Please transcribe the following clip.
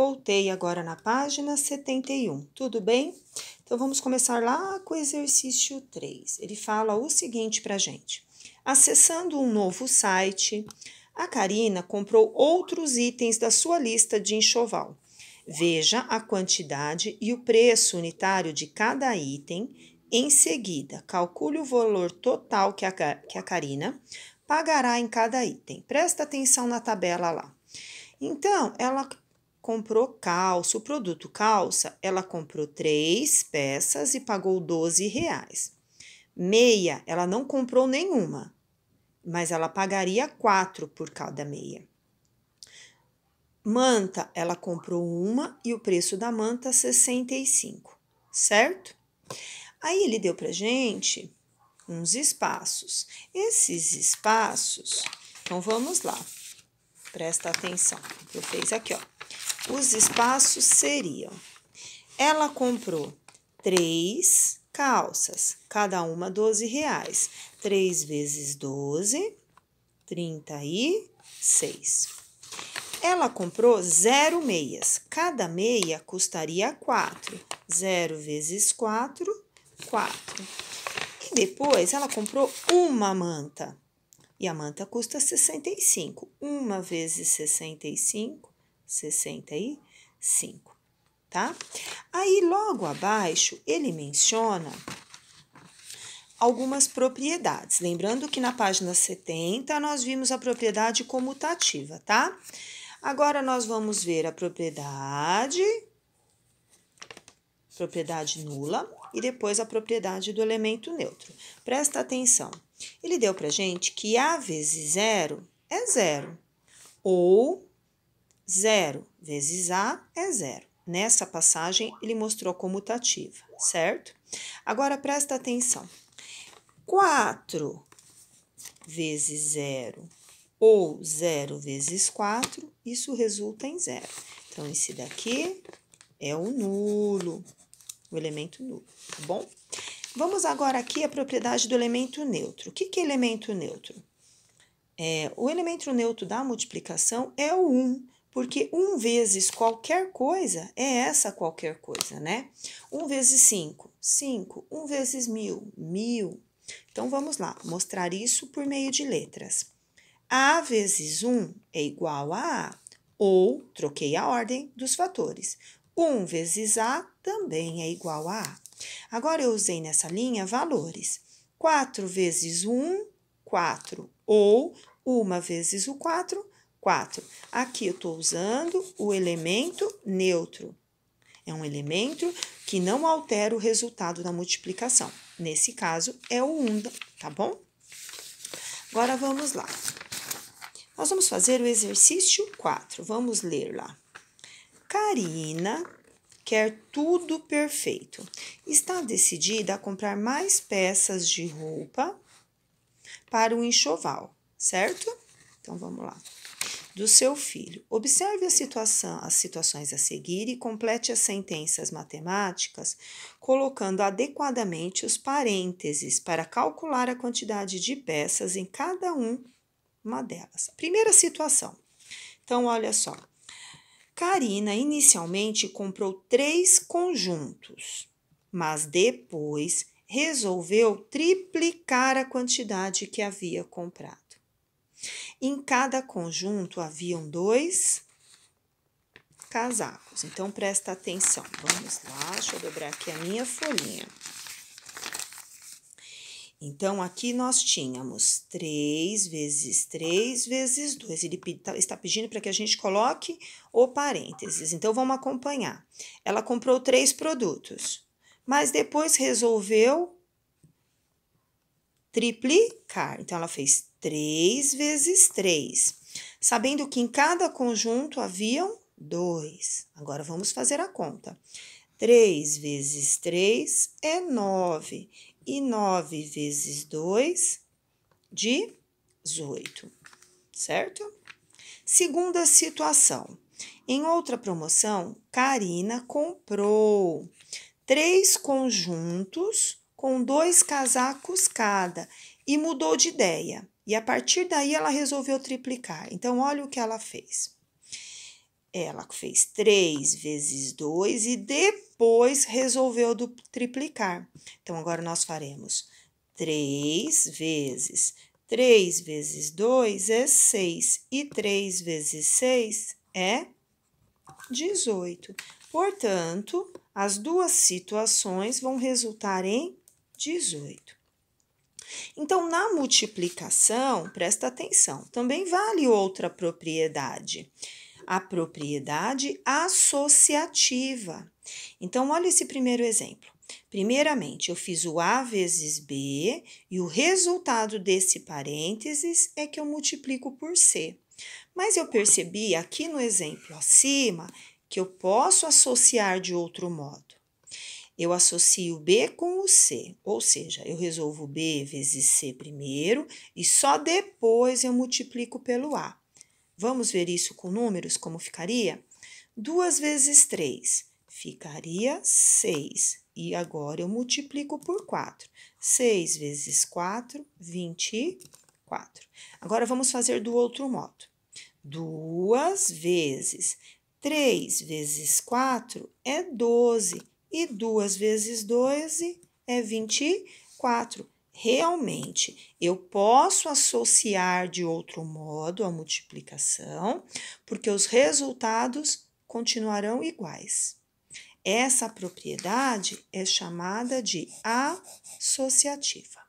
Voltei agora na página 71, tudo bem? Então vamos começar lá com o exercício 3. Ele fala o seguinte para gente: acessando um novo site, a Karina comprou outros itens da sua lista de enxoval. Veja a quantidade e o preço unitário de cada item. Em seguida, calcule o valor total que a, que a Karina pagará em cada item. Presta atenção na tabela lá. Então, ela comprou calça, o produto calça, ela comprou três peças e pagou 12 reais. Meia, ela não comprou nenhuma, mas ela pagaria quatro por cada meia. Manta, ela comprou uma e o preço da manta 65, certo? Aí ele deu pra gente uns espaços. Esses espaços, então vamos lá. Presta atenção. Eu fiz aqui, ó. Os espaços seriam: ela comprou três calças, cada uma 12 reais. 3 vezes 12, 36. Ela comprou zero meias. Cada meia custaria 4. 0 vezes 4, 4. E depois ela comprou uma manta. E a manta custa 65. Uma vezes 65, 65, tá? Aí logo abaixo ele menciona algumas propriedades. Lembrando que na página 70 nós vimos a propriedade comutativa, tá? Agora nós vamos ver a propriedade propriedade nula e depois a propriedade do elemento neutro. Presta atenção. Ele deu para gente que A vezes zero é zero, ou 0 vezes A é zero. Nessa passagem, ele mostrou a comutativa, certo? Agora, presta atenção. 4 vezes 0 ou 0 vezes 4, isso resulta em zero. Então, esse daqui é o nulo, o elemento nulo, tá bom? Vamos agora aqui à propriedade do elemento neutro. O que, que é elemento neutro? É, o elemento neutro da multiplicação é o 1. Um. Porque um vezes qualquer coisa é essa qualquer coisa, né? Um vezes cinco, cinco. Um vezes mil, mil. Então vamos lá, mostrar isso por meio de letras. A vezes 1 é igual a A, ou troquei a ordem dos fatores. 1 vezes A também é igual a A. Agora eu usei nessa linha valores. 4 vezes 1, 4, ou 1 vezes o 4, 4. Aqui eu estou usando o elemento neutro. É um elemento que não altera o resultado da multiplicação. Nesse caso, é o 1, tá bom? Agora vamos lá. Nós vamos fazer o exercício 4. Vamos ler lá. Karina quer tudo perfeito. Está decidida a comprar mais peças de roupa para o enxoval, certo? Então vamos lá do seu filho. Observe a situação, as situações a seguir e complete as sentenças matemáticas colocando adequadamente os parênteses para calcular a quantidade de peças em cada uma delas. Primeira situação. Então, olha só. Karina inicialmente comprou três conjuntos, mas depois resolveu triplicar a quantidade que havia comprado. Em cada conjunto haviam dois casacos. Então presta atenção. Vamos lá, deixa eu dobrar aqui a minha folhinha. Então, aqui nós tínhamos 3 vezes 3 vezes 2. Ele tá, está pedindo para que a gente coloque o parênteses. Então, vamos acompanhar. Ela comprou três produtos, mas depois resolveu triplicar. Então, ela fez 3 vezes 3, sabendo que em cada conjunto haviam 2. Agora vamos fazer a conta. 3 vezes 3 é 9, e 9 vezes 2, 18, certo? Segunda situação. Em outra promoção, Karina comprou três conjuntos com dois casacos cada e mudou de ideia. E a partir daí ela resolveu triplicar. Então, olha o que ela fez. Ela fez 3 vezes 2 e depois resolveu do triplicar. Então, agora nós faremos 3 vezes 3 vezes 2 é 6 e 3 vezes 6 é 18. Portanto, as duas situações vão resultar em 18. Então, na multiplicação, presta atenção, também vale outra propriedade, a propriedade associativa. Então, olha esse primeiro exemplo. Primeiramente, eu fiz o A vezes B e o resultado desse parênteses é que eu multiplico por C. Mas eu percebi aqui no exemplo acima que eu posso associar de outro modo eu associo B com o C, ou seja, eu resolvo B vezes C primeiro e só depois eu multiplico pelo A. Vamos ver isso com números, como ficaria? 2 vezes 3 ficaria 6. E agora eu multiplico por 4. 6 vezes 4, 24. Agora vamos fazer do outro modo. 2 vezes 3 vezes 4 é 12 e 2 vezes 12 é 24. Realmente, eu posso associar de outro modo a multiplicação, porque os resultados continuarão iguais. Essa propriedade é chamada de associativa.